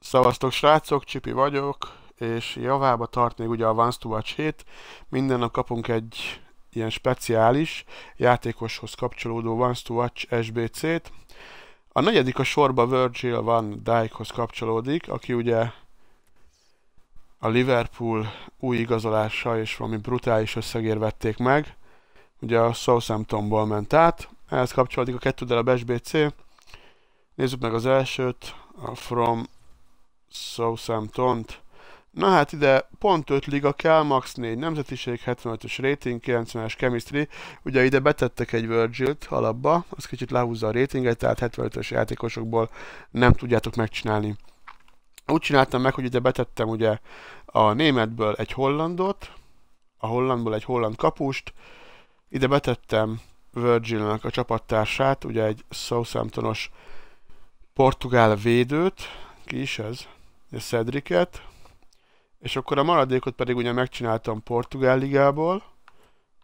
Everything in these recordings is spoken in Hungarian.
Szavaztok srácok, Csipi vagyok, és javába tart még ugye a Once to Watch 7. Minden nap kapunk egy ilyen speciális játékoshoz kapcsolódó Once to Watch SBC-t. A negyedik a sorba Virgil van Dijkhoz kapcsolódik, aki ugye a Liverpool új igazolása és valami brutális összegért vették meg. Ugye a Southamptonból ment át, ehhez kapcsolódik a kettő darab SBC. Nézzük meg az elsőt, a From Southampton-t. Na hát ide pont 5 liga kell, max 4 nemzetiség, 75-ös rating, 90-es chemistry. Ugye ide betettek egy Virgil-t alapba, az kicsit lehúzza a ratinget, tehát 75-ös játékosokból nem tudjátok megcsinálni. Úgy csináltam meg, hogy ide betettem ugye a németből egy hollandot, a hollandból egy holland kapust, ide betettem virgil a csapattársát, ugye egy Southamptonos portugál védőt, ki is ez? Cedriket, és akkor a maradékot pedig ugye megcsináltam Portugál ligából,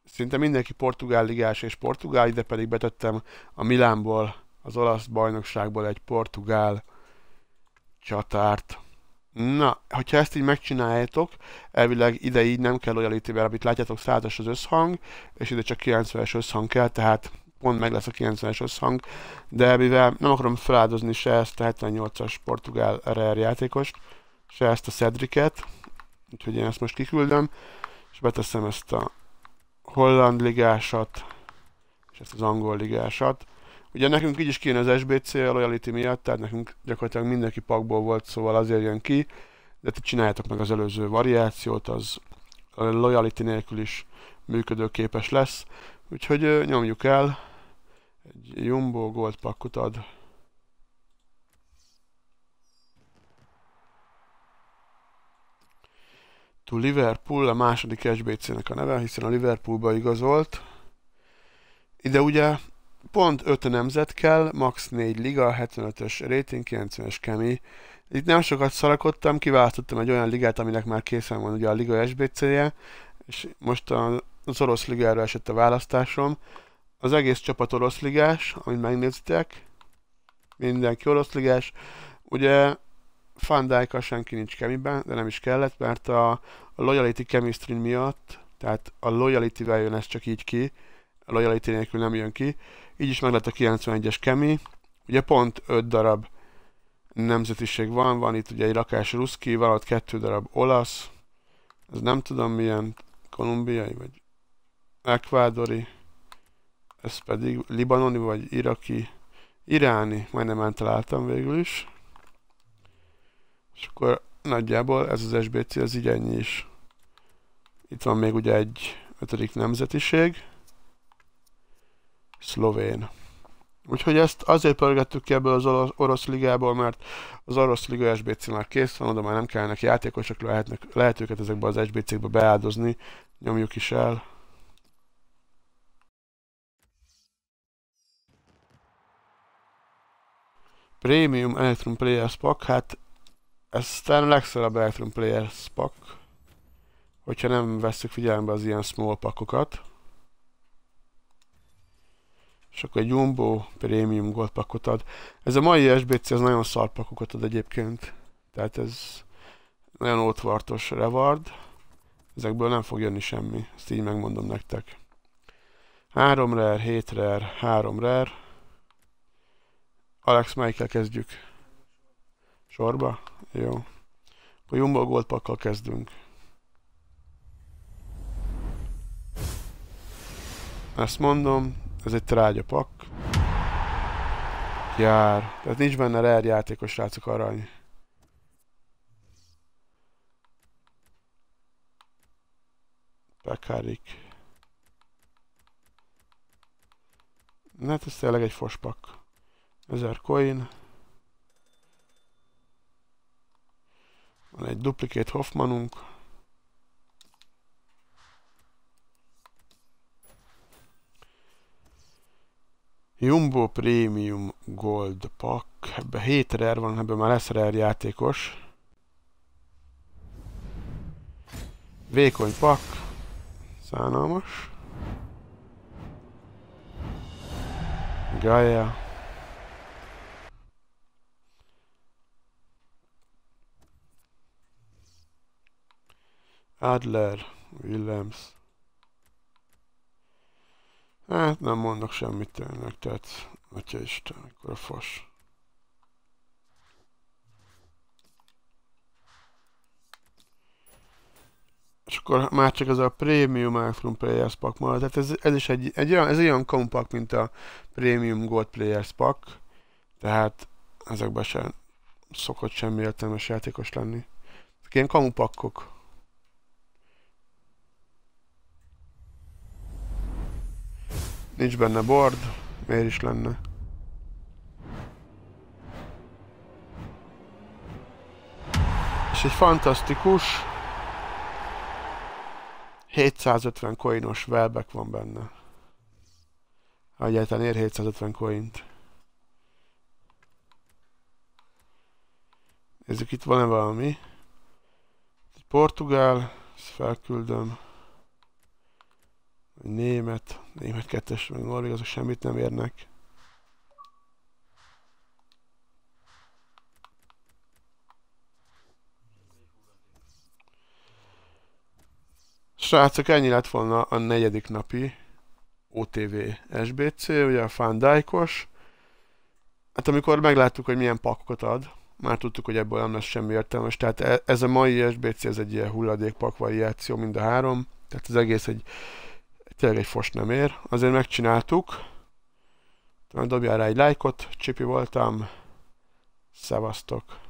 szinte mindenki portugál ligás és portugál, ide pedig betettem a Milánból, az olasz bajnokságból egy portugál csatárt. Na, hogyha ezt így megcsináljátok, elvileg ide így nem kell loyalty amit látjátok százas az összhang, és ide csak 90-es összhang kell, tehát pont meg lesz a 90-es összhang, de mivel nem akarom feláldozni se ezt a 78-as portugál RR játékost, se ezt a Cedriket, úgyhogy én ezt most kiküldöm, és beteszem ezt a holland ligásat, és ezt az angol ligásat. Ugye nekünk így is kijön az SBC a loyalty miatt, tehát nekünk gyakorlatilag mindenki pakból volt, szóval azért jön ki, de ti csináljátok meg az előző variációt, az a loyalty nélkül is működőképes lesz. Úgyhogy nyomjuk el, egy Jumbo Gold pakkot ad. To Liverpool, a második SBC-nek a neve, hiszen a Liverpoolba igazolt. Ide ugye pont 5 nemzet kell, max 4 liga, 75-ös rating, 90-es kemi. Itt nem sokat szarakodtam, kiválasztottam egy olyan ligát, aminek már készen van ugye a liga SBC-je, és most a az orosz ligára esett a választásom. Az egész csapat orosz ligás, amit megnéztek, mindenki orosz ligás. Ugye Fandájka senki nincs kemiben, de nem is kellett, mert a, a Loyalty chemistry miatt, tehát a Loyalty-vel jön ez csak így ki, a Loyalty nélkül nem jön ki, így is meg lett a 91-es kemi, ugye pont 5 darab nemzetiség van, van itt ugye egy rakás ruszki, van ott kettő darab olasz, ez nem tudom milyen, kolumbiai, vagy ekvádori, ez pedig libanoni vagy iraki, iráni, majdnem találtam végül is. És akkor nagyjából ez az SBC az így ennyi is. Itt van még ugye egy ötödik nemzetiség. Szlovén. Úgyhogy ezt azért pörgettük ki ebből az orosz ligából, mert az orosz liga SBC már kész van, oda már nem kellene játékosok, lehetnek, lehet őket ezekbe az SBC-kbe beáldozni. Nyomjuk is el. Premium Electrum Players Pack, hát ez a legszorabb Electrum Players Pack, hogyha nem veszük figyelembe az ilyen small pakokat. És akkor egy Jumbo Premium Gold pakot ad. Ez a mai SBC az nagyon szar pakokat ad egyébként. Tehát ez nagyon ótvartos reward. Ezekből nem fog jönni semmi, ezt így megmondom nektek. 3 rare, 7 rare, 3 rare. Alex melyikkel kezdjük. Sorba? Jó. Akkor Jumbo pakkal kezdünk. Ezt mondom, ez egy trágya pak. Jár. Tehát nincs benne rare játékos, srácok, arany. Pekarik. Hát ez tényleg egy fospak. 1000 coin. Van egy duplikét Hoffmanunk. Jumbo Premium Gold Pack. Ebben 7 rare van, ebben már lesz rare játékos. Vékony pak. Szánalmas. Gaia. Adler, Williams. Hát nem mondok semmit tőlnek, tehát Atya Isten, akkor a fos. És akkor már csak ez a Premium Alpha Players Pack marad. Tehát ez, ez is egy, egy olyan, ez olyan kompak, mint a Premium Gold Players Pack. Tehát ezekben sem szokott semmi értelmes játékos lenni. Ezek ilyen kamupakkok. Nincs benne board, miért is lenne? És egy fantasztikus 750 coinos velbek van benne. egyáltalán ér 750 coint. Nézzük, itt van-e valami. portugál, ezt felküldöm. Német, német kettes, meg norvég, azok semmit nem érnek. Srácok, ennyi lett volna a negyedik napi OTV SBC, ugye a Fandájkos. Hát amikor megláttuk, hogy milyen pakokat ad, már tudtuk, hogy ebből nem lesz semmi értelmes. Tehát e, ez a mai SBC, ez egy ilyen hulladékpak variáció, mind a három. Tehát az egész egy tényleg egy fos nem ér. Azért megcsináltuk. Dobjál rá egy lájkot, Csipi voltam. Szevasztok!